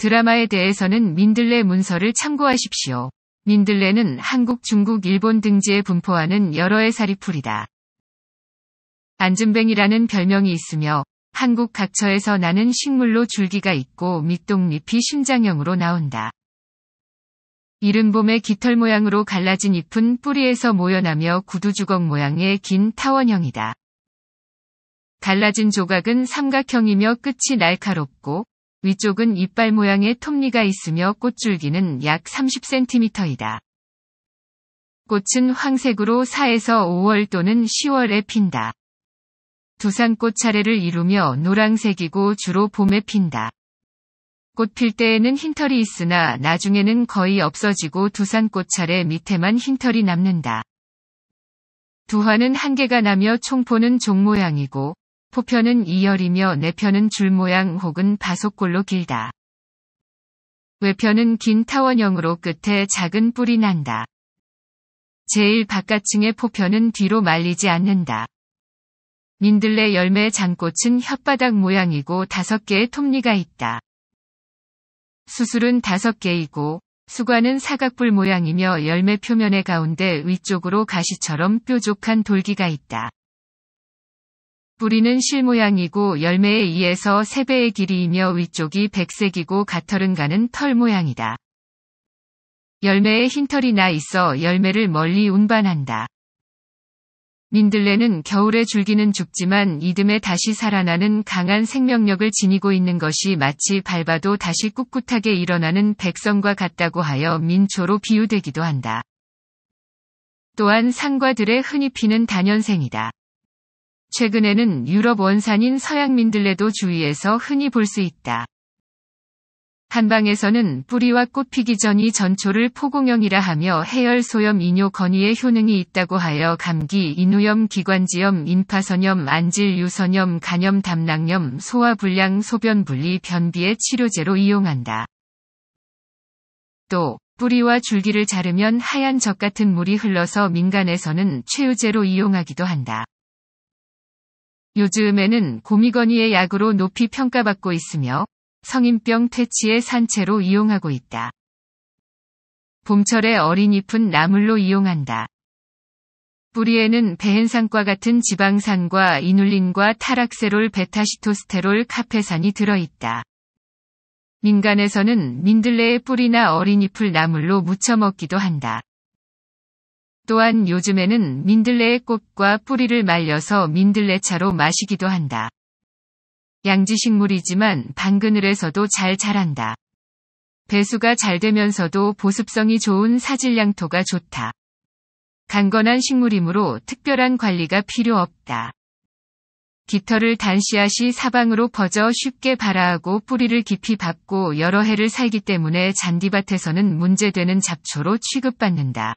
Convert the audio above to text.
드라마에 대해서는 민들레 문서를 참고하십시오. 민들레는 한국, 중국, 일본 등지에 분포하는 여러의 사리풀이다. 안준뱅이라는 별명이 있으며 한국 각처에서 나는 식물로 줄기가 있고 밑동잎이 심장형으로 나온다. 이른 봄에 깃털 모양으로 갈라진 잎은 뿌리에서 모여나며 구두주걱 모양의 긴 타원형이다. 갈라진 조각은 삼각형이며 끝이 날카롭고 위쪽은 이빨 모양의 톱니가 있으며 꽃줄기는 약 30cm이다. 꽃은 황색으로 4에서 5월 또는 10월에 핀다. 두산꽃 차례를 이루며 노랑색이고 주로 봄에 핀다. 꽃 필 때에는 흰털이 있으나 나중에는 거의 없어지고 두산꽃 차례 밑에만 흰털이 남는다. 두화는 한 개가 나며 총포는 종 모양이고 포편은 이열이며 내편은 줄 모양 혹은 바속골로 길다. 외편은 긴 타원형으로 끝에 작은 뿔이 난다. 제일 바깥층의 포편은 뒤로 말리지 않는다. 민들레 열매 장꽃은 혓바닥 모양이고 다섯 개의 톱니가 있다. 수술은 다섯 개이고 수관은 사각뿔 모양이며 열매 표면의 가운데 위쪽으로 가시처럼 뾰족한 돌기가 있다. 뿌리는 실모양이고 열매의 2에서 3배의 길이이며 위쪽이 백색이고 가 a t 털은 가는 털 모양이다. 열매에 흰털이 나 있어 열매를 멀리 운반한다. 민들레는 겨울에 줄기는 죽지만 이듬해 다시 살아나는 강한 생명력을 지니고 있는 것이 마치 밟아도 다시 꿋꿋하게 일어나는 백성과 같다고 하여 민초로 비유되기도 한다. 또한 상과들의 흔히 피는 단연생이다. 최근에는 유럽 원산인 서양민들레도 주위에서 흔히 볼 수 있다. 한방에서는 뿌리와 꽃 피기 전이 전초를 포공형이라 하며 해열 소염 이뇨 건의에 효능이 있다고 하여 감기, 인후염, 기관지염, 인파선염, 안질 유선염, 간염, 담낭염, 소화불량, 소변분리, 변비의 치료제로 이용한다. 또 뿌리와 줄기를 자르면 하얀 적 같은 물이 흘러서 민간에서는 최유제로 이용하기도 한다. 요즘에는 고미건이의 약으로 높이 평가받고 있으며 성인병 퇴치의 산채로 이용하고 있다. 봄철에 어린 잎은 나물로 이용한다. 뿌리에는 배엔산과 같은 지방산과 이눌린과 타락세롤, 베타시토스테롤, 카페산이 들어있다. 민간에서는 민들레의 뿌리나 어린 잎을 나물로 무쳐 먹기도 한다. 또한 요즘에는 민들레의 꽃과 뿌리를 말려서 민들레차로 마시기도 한다. 양지식물이지만 방그늘에서도 잘 자란다. 배수가 잘 되면서도 보습성이 좋은 사질양토가 좋다. 강건한 식물이므로 특별한 관리가 필요 없다. 깃털을 단씨앗이 사방으로 퍼져 쉽게 발아하고 뿌리를 깊이 박고 여러 해를 살기 때문에 잔디밭에서는 문제되는 잡초로 취급받는다.